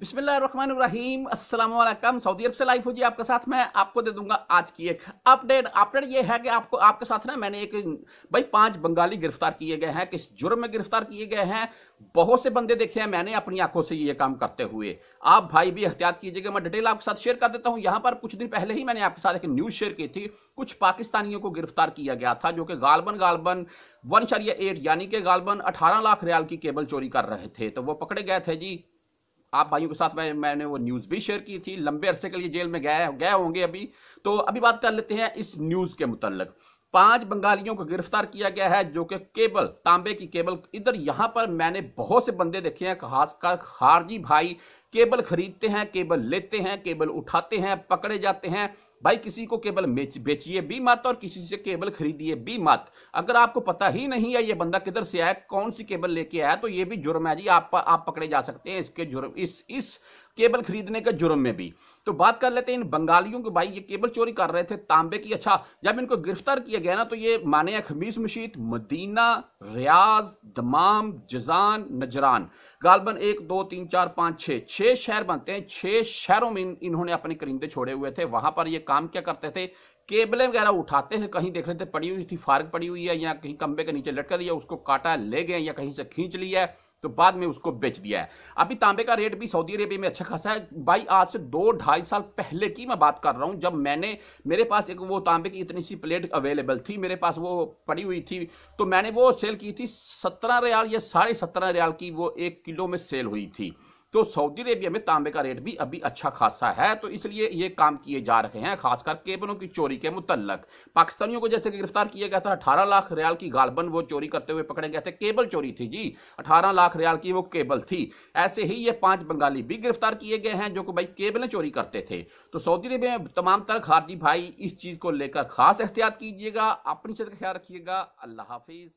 बिस्मिल्लाम Aslam Saudi अरब से live हो जी आपके साथ मैं आपको दे दूंगा आज की एक अपडेट अपडेट ये है कि आपको आपके साथ ना मैंने एक भाई पांच बंगाली गिरफ्तार किए गए हैं किस जुर्म में गिरफ्तार किए गए हैं बहुत से बंदे देखे हैं मैंने अपनी आंखों से ये काम करते हुए आप भाई भी एहतियात कीजिएगा मैं डिटेल आपके साथ शेयर कर देता हूं यहां पर कुछ दिन पहले ही मैंने आपके साथ एक न्यूज शेयर की थी कुछ पाकिस्तानियों को गिरफ्तार किया गया था जो कि गालबन गालबन वन शरिया एट यानी कि गालबन अठारह लाख रियाल की केबल चोरी कर रहे थे तो वो पकड़े गए थे जी आप भाइयों के साथ मैं मैंने वो न्यूज़ भी शेयर की थी लंबे अरसे के लिए जेल में गए गए होंगे अभी तो अभी बात कर लेते हैं इस न्यूज़ के मुतालिक पांच बंगालियों को गिरफ्तार किया गया है जो कि केबल तांबे की केबल इधर यहां पर मैंने बहुत से बंदे देखे हैं खासकर खारजी भाई केबल खरीदते हैं केबल लेते हैं केबल उठाते हैं पकड़े जाते हैं भाई किसी को केबल बेचिए भी मत और किसी से केबल खरीदिए भी मत अगर आपको पता ही नहीं है ये बंदा किधर से आया कौन सी केबल लेके आया तो ये भी जुर्म है जी आप आप पकड़े जा सकते हैं इसके जुर्म इस इस केबल खरीदने के जुर्म में भी तो बात कर लेते हैं इन बंगालियों के भाई ये केबल चोरी कर रहे थे तांबे की अच्छा जब इनको गिरफ्तार किया गया ना तो ये माने खमीस मुशीद मदीना रियाज दमाम जजान नजरान गालबन एक दो तीन चार पाँच छः छः शहर बनते हैं छः शहरों में इन्होंने अपने करिंदे छोड़े हुए थे वहाँ पर ये काम क्या करते थे केबले वगैरह उठाते थे कहीं देख रहे थे पड़ी हुई थी फारक पड़ी हुई है या कहीं कंबे के नीचे लटका दिया उसको काटा ले गए या कहीं से खींच लिया है तो बाद में उसको बेच दिया है अभी तांबे का रेट भी सऊदी अरेबिया में अच्छा खासा है भाई आज से दो ढाई साल पहले की मैं बात कर रहा हूं जब मैंने मेरे पास एक वो तांबे की इतनी सी प्लेट अवेलेबल थी मेरे पास वो पड़ी हुई थी तो मैंने वो सेल की थी सत्रह रियाल या साढ़े सत्रह रियाल की वो एक किलो में सेल हुई थी तो सऊदी अरेबिया में तांबे का रेट भी अभी अच्छा खासा है तो इसलिए ये काम किए जा रहे हैं खासकर केबलों की चोरी के मुतलक पाकिस्तानियों को जैसे गिरफ्तार किया गया था अठारह लाख रियाल की गालबन वो चोरी करते हुए पकड़े गए थे केबल चोरी थी जी अठारह लाख रियाल की वो केबल थी ऐसे ही ये पांच बंगाली भी गिरफ्तार किए गए हैं जो कि भाई केबलें चोरी करते थे तो सऊदी अरेबिया में तमाम तरह खारजी भाई इस चीज को लेकर खास एहतियात कीजिएगा अपनी सेहत का ख्याल रखिएगा अल्लाह हाफिज़